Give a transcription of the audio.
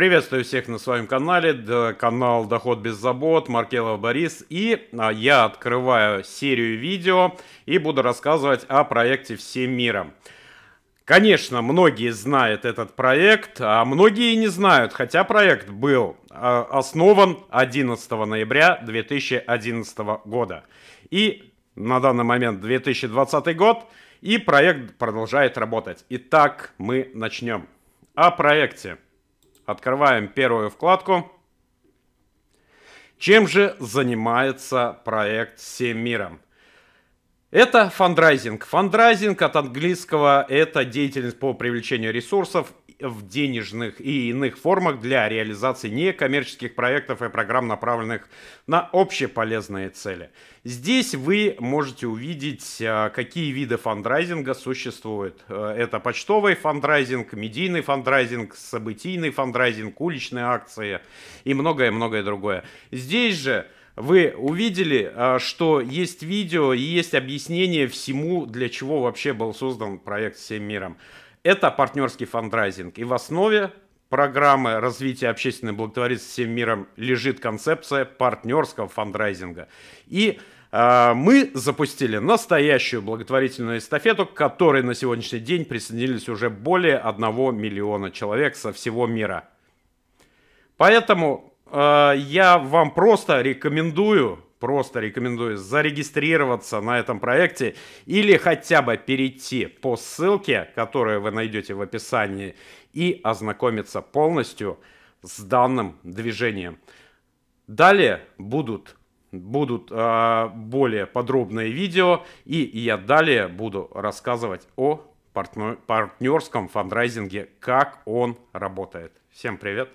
Приветствую всех на своем канале, канал Доход без забот, Маркелов Борис. И а, я открываю серию видео и буду рассказывать о проекте «Всем миром». Конечно, многие знают этот проект, а многие не знают, хотя проект был а, основан 11 ноября 2011 года. И на данный момент 2020 год, и проект продолжает работать. Итак, мы начнем. О проекте – Открываем первую вкладку. Чем же занимается проект «Всем миром»? Это фандрайзинг. Фандрайзинг от английского – это деятельность по привлечению ресурсов в денежных и иных формах для реализации некоммерческих проектов и программ, направленных на общеполезные цели. Здесь вы можете увидеть, а, какие виды фандрайзинга существуют. Э, это почтовый фандрайзинг, медийный фандрайзинг, событийный фандрайзинг, уличные акции и многое-многое другое. Здесь же вы увидели, а, что есть видео и есть объяснение всему, для чего вообще был создан проект «Всем миром». Это партнерский фандрайзинг. И в основе программы развития общественной благотворительности всем миром лежит концепция партнерского фандрайзинга. И а, мы запустили настоящую благотворительную эстафету, к которой на сегодняшний день присоединились уже более 1 миллиона человек со всего мира. Поэтому Э, я вам просто рекомендую, просто рекомендую зарегистрироваться на этом проекте или хотя бы перейти по ссылке, которую вы найдете в описании, и ознакомиться полностью с данным движением. Далее будут, будут э, более подробные видео, и я далее буду рассказывать о партнер, партнерском фандрайзинге, как он работает. Всем привет!